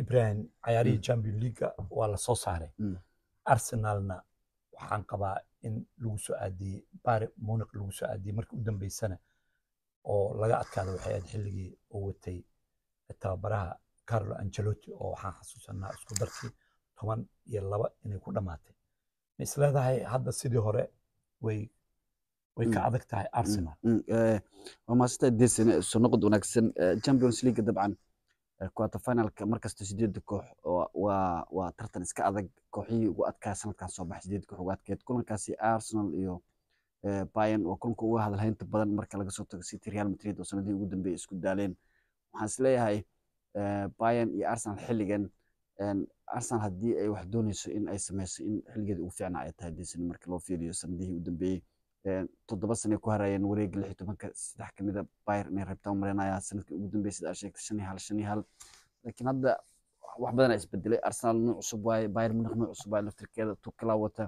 ibrahim cayaarihii mm. champion leaga waa lasoo saaray mm. arsenalna waxaan qabaa in lagu soo aadiyey bari munic lagu soo aadiyey markii u dambeysana oo laga adkaada waxay aad xilligii oo watay tababaraha carlo angelotti oo waxaan xasuusanaa isku darkii toban iyo laba inay ku dhammaatay ma isleedahay hadda sidii hore way way ka mm. adag tahay arsenal eh, waa maasita desene wanaagsan eh, champions league dabcan quarterfinalka markasta sideeda koox waa waa tartan iska adag kooxihii ugu adkaa sanadkan soo baxay sideeda koox ugu adkeed kulankaasi Arsenal iyo Bayern waa kulanka ugu hadalhaynta badan marka laga soo tago City Real Madrid oo sanadihii ugu dambeeyay isku daaleen waxaan isleeyahay leeyahay Bayern iyo Arsenal xilligan Arsenal haddii ay wax dooneyso in ay sameyso in xilligeeda ugu fiicnaa ay tahay marka loo fiiriyo sanadihii ugu dambeeyey toddoba sano ay ku harayeen wareegga lix iyo tobanka saddex ka mida bayr inay rabtaan mareynayaa sanadkii ugu dambeeyay sida aad sheegtay shan iyo hal shan iyo hal laakiin hadda wax badan ayaa isbedelay arsenal nuuc cusub waaye bayr munakh nuuc cusub waaye laftirkeeda tukala wata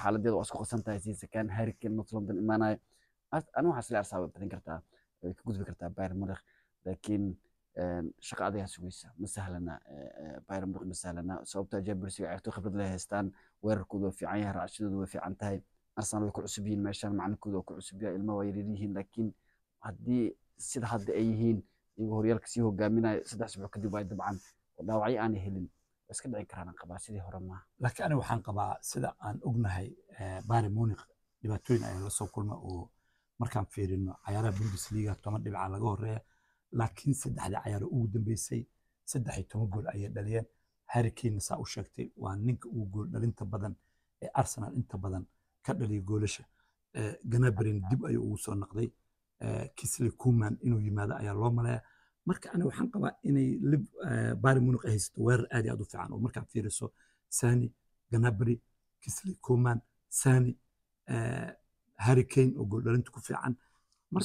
xaaladeeda waa isku qasan tahay sii sakaan harrikan north london imaanaya anigu waxaa isle arsenal way badin kartaa way ka gudbi kartaa bayr munakh laakiin shaqa adayaa sugaysa ma sahlana bayr munakh ma sahlana sababta jabirsiga ciyaartoy khibrad leh haystaan weerarkoodu waa fiican yahay raacshadoodu waa fiican tahay arsenal ku cusub yihiin meeshan macalinkooda ku cusub yahay ilmaha waa yaryar yihiin laakiin haddii sida hadda ay yihiin iyagoo horyaalka sii hogaaminaya saddex subuc kadib ay dabcan dhaawacyo aanay helin waa iska dhici karaan qabaa sidii hore maaha laakiin aniga waxaan qabaa sida aan ognahay eh, bari munich dhibaatooyin ayaa la soo kulma oo markaan fiirino cayaaraha bundesliga toban dhibica laga horeeya laakiin saddexda cayaar ugu dambeysay saddex toban gool ayay dhaliyeen harry kane saa u sheegtay waa ninka ugu gool dhalinta badan ee arsenal inta badan ka dhaliya goolasha ganabrin dib ayuu ugu soo noqday kisle kuman inuu yimaado ayaa loo malaya marka ani waxaan qabaa inay bari munich haysato weerar aad iyo aad u fiican oo markaad fiiriso sani ganabri kisle kuman sani hurricane oo gooldhalinta ku fiican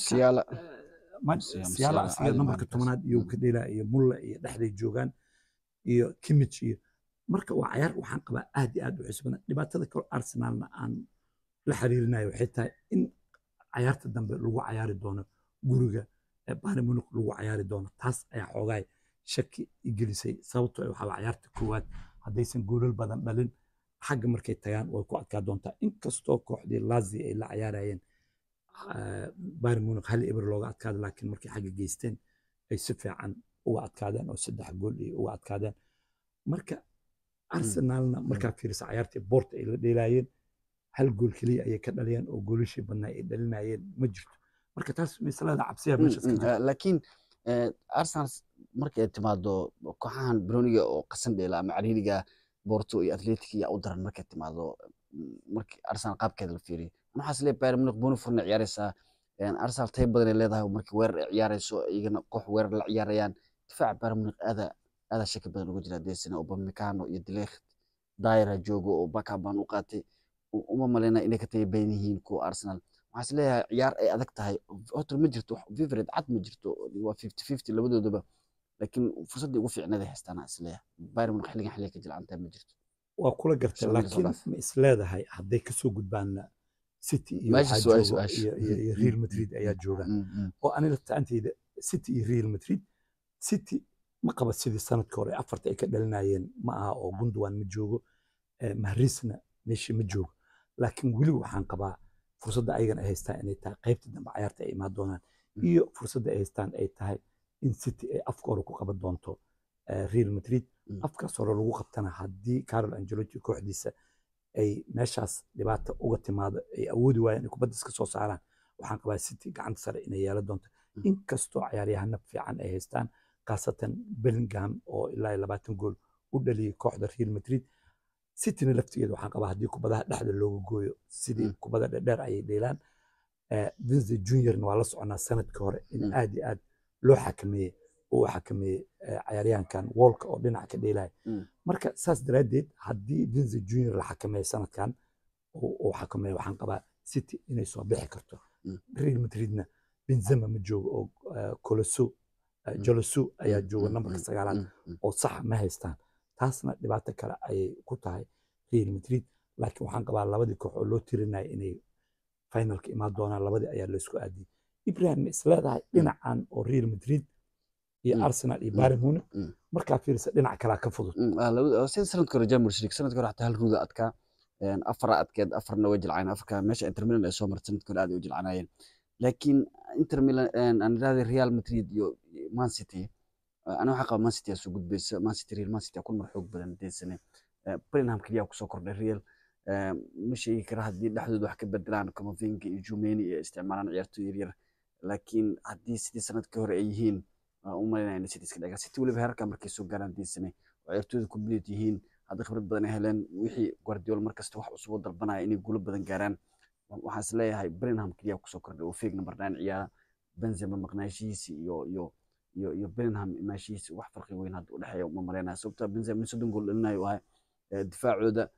siyaala asiga nambarka tobanaad iyo kadhela iyo mulla iyo dhexday joogaan iyo kimich iyo marka waa cayaar waxaan qabaa aad iyo aad u xiso dhibaatada kale arsenalna aan la xiriirinayo waxay tahay in cayaarta dambe lagu cayaari doono guriga bayern munich lagu cayaari doono taas ayaa xoogaay shaki igelisay sababtoo ah waxaa cayaarta koowaad haddaysan goolal badan dhalin xagga markay tagaan way ku adkaa doontaa inkastoo kooxdii lazi ay la cayaarayeen ah, bayern hal ibr looga adkaada laakiin markay xagga geysteen ay si fiican uga adkaadeen oo saddex gool iyo uga adkaadeen marka hmm. arsenalna markaa fiirisa cayaartii boort ay la dheelaayeen hal gool keliya ayay ka dhaliyaan oo goolashii badnaa ay dhalinayeen ma jirto marka taas masalada cabsiyaa mm, meeshaas mm, ah, eh, arsenal marka ay timaado kooxahan broniga oo qasan dheela ama cariiriga borto iyo atletic yaa u daran markay timaado mm, marki arsenal qaabkeeda la fiiriyo waxaas leeyahay bayern munich bonifurna ciyaaraysaa arsenal tay badanay leedahay markii weerar ay ciyaarayso iyagana koox weerar la ciyaarayaan difaaca bayern munich aada aada shaki badan uga jira desina oo iyo dileekht daayara joogo oo bakaban u qaatay uma malaynaa inay ka tayabayan yihiin kuwa Arsenal waxaan isleeyahay ciyaar ay adag tahay hotel ma jirto favorite cad ma jirto waa fifty fifty labadooduba laakiin fursadda ugu fiicneed ay haystaan aan isleeyahay Bayern xilligan xilliga ka jilcantaa ma jirto waa kula gartay laakiin ma isleedahay hadday ka soo gudbaanna city iyo iyo real madrid ayaa jooga mm, mm, mm. oo aniga tacantayda city iyo real madrid city ma qaba sidii sanadka hore afarta ay ka dhalinayeen ma aha oo gundogan ma joogo eh, mahrisna meeshii ma joogo laakiin weli waxaan qabaa fursada ayagana ay haystaan inay tahay qaybta dambe cayaarta ay imaan doonaan hmm. iyo fursadda ay haystaan ay tahay in city ay afka hore ku qaban doonto eh, real madrid hmm. afkaas hore lagu qabtana haddii carol angelotti kooxdiisa ay meeshaas dhibaata uga timaado ay awoodi waayaan ay kubadda iska soo saaraan waxaan qabaa city gacanta sare inay yeelan doonto hmm. inkastoo ciyaaryahana fiican ay haystaan khaasatan bellingham oo ilaa labaatan gool u dhaliyay kooxda real madrid cityna laftigeeda waxaan qabaa haddii kubadaha dhexda looga gooyo sidii mm. kubada dhedheer ayay dheelaan eh, vince juniorna waa la soconaa sanadkii hore in mm. aad iyo aad loo xakameeyey eh, oo xakameeyey cayaaryahankan woolka oo dhinac ka dheelaya mm. marka saas daraaddeed haddii vince junior la xakameeyo sanadkan uu xakameeyo waxaan qabaa city inay soo bixi karto real madridna benzema ma joogo oo coloso eh, joloso ayaa jooga nambarka sagaalaad oo saxa ma haystaan taasna dhibaato kale ayay ku tahay real madrid laakiin waxaan qabaa labadii kooxoo loo tirinaya inay finalka imaan doonaan labadii ayaa laysku aadiyay ibrahim ma isleedahay mm. dhinacan oo real madrid iyo mm. arsenal iyo bayern mm. munich markaa fiirisa dhinac kalaa ka fudud sida sanadka hore jamus league sanadka hore hal ruuda adkaa afara adkeed afarna way jilcayeen afarka meesha inter milan ay soo martay sanadka hore aad u jilcanayeen laakiin inter milan aan idhahdee real madrid iyo man city aniga waxaa qaba mancity soo gudbaysa mancity real mancity kun mar xoog badan hadday sane Bellingham kaliya kordhay real ma sheegi kara haddii dhexdooda wax ka bedelaan Camavinga iyo Jumeni ay isticmaalaan ciyaartoy yaryar laakiin haddii sidii sanadkii hore ay yihiin u malaynayn City iska dhagaa City waliba heerka markay soo gaaraan hadday sane ciyaartoyda complete yihiin hadda khibrad badan ay heleen wixii Guardiola markasta wax cusub dalbanaya inay guulo badan gaaraan waxaan leeyahay Bellingham kaliya ku kordhay oo fake number 9 ciyaara Benzema maqnaashihiisa iyo iyo يو يو بينهم ماشي سو وحفر قوين هاد ولا حيو ممرينا سبتا بنزين من سد نقول لنا يو هاي دفاع عودة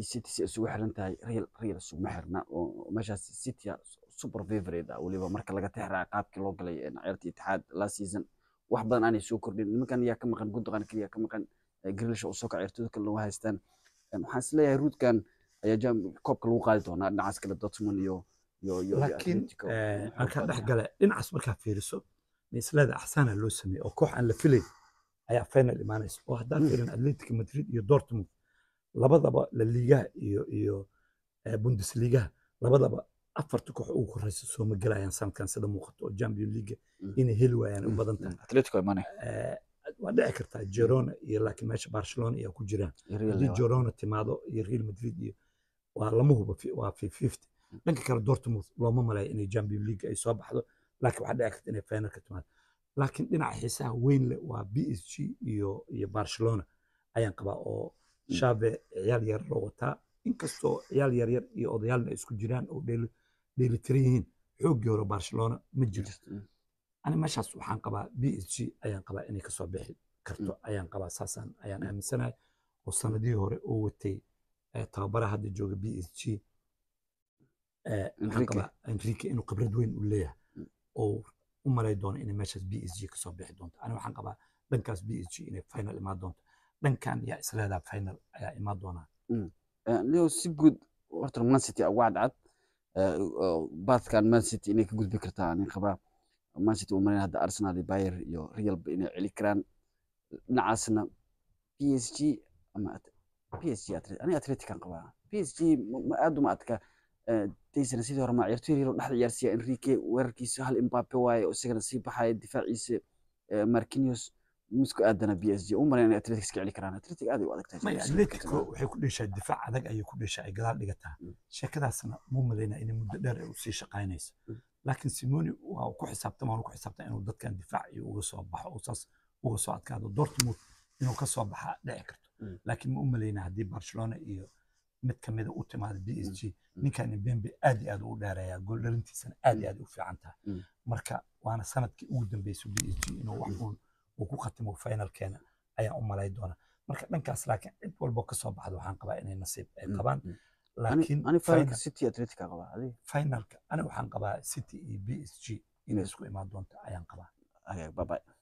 سيتي سي سو محر انتهي ريال ريال سو محر نا وماشا سيتي سوبر فيفري دا وليبا مركا لقا تحرى عقاب كيلو قلي عيرتي اتحاد لا سيزن وحبان اني سو كردين المكان يا كم غن قدغان كريا كم غن جريلش او سوكا عيرتو ذكر لو هايستان محاس ليا رود كان ايا جام كوبك لو قالتو نعاس كلا دوتسمون يو يو يو لكن مركا دحقلا انعاس مركا فيرسو mislada axsaana loo sameeye oo koox aan la filayn ayaa final imaanaysa oo haddaan mm. filan atletica madrid iyo dortmund labadaba la liigaha iyo iyo eh, bundesliigaha labadaba afarta koox ugu horeysa soo ma gelayaan sanadkan sida muuqato oo champion league mm. inay heli waayaan u mm. badan tahay eh, waa dhici kartaa gerona iyo laakiin meesha barcelona ayaa ku jiraan haddii gerona timaado iyo real madrid iyo waa lama huba waa fifty dhanka kale dortmund looma malaya inay champion league ay soo baxdo laakiin waxaa dhici karta inay finalka timaado laakiin dhinaca xiisaha weyn leh waa b s g iyo iyo barcelona ayaan qabaa oo shaabe hmm. ciyaal yar wataa inkastoo ciyaal yar iyo odayaalna isku jiraan oo dheelitiran yihiin xooggii hore barcelona ma jiro mm. ani meeshaas waxaan qabaa b s g ayaan qabaa inay kasoo bixi karto hmm. ayaan qabaa saasaan ayaan hmm. aaminsanahay oo sanadihii hore oo watay eh, tababaraha hadda jooga b s g eh, waxaan qabaa enrique inuu khibrad weyn u leeyahay oo u malay doono inay meeshaas b s g kasoo bixi doonto aniga waxaan qabaa dhankaas b s g inay final imaan doonto dhankan yaa isleedaa final ayaa imaan doonaa leo si guud horta man city ugu cadcad baadkan man city inay ka gudbi kartaa anin qabaa man city u malayn hadda arsenal iyo bayer iyo realba inay celi karaan dhinacaasna b s g ama b s g aniga atletican qabaa b s g aad uma adkaa daysana sidii hore maaciyartoy yaro dhexda ciyaarsiiya enrique weerarkiisa hal imbape waaye oo isagana sii baxaya difaaciisa markinios midku aadana b s g u atletic iska celi karaan atletic aad ay u adag tahay atletic waxay ku dheshaa difaac adag ayay ku dheshaa ay gadaal dhigataa mm. sheekadaasna muu malaynaa inay muddo dheer ay usii shaqaynayso mm. laakiin simoni waa ku xisaabtama ku xisaabtan inuu dadkan difaac iyo uga soo baxo saas uga soo adkaado dortmund inuu ka soo baxaa dhici karto mm. laakiin ma u malaynaa haddii barcelona iyo mid kamida u timaada b s g ninkani bembe aad iyo aad u dheereeya gooldhalintiisana aad iyo aad u fiican tahay marka waana sanadkii ugu dambeysay b s g inuu wax uu ku khatimo finalkeena ayaan u malay doonaa marka dhankaas laakiin cid walboo kasoo baxda waxaan qabaa inay nasiib ay qabaan laakiin ani waxaan qabaa city iyo b s g inay isku imaan doonta ayaan qabaa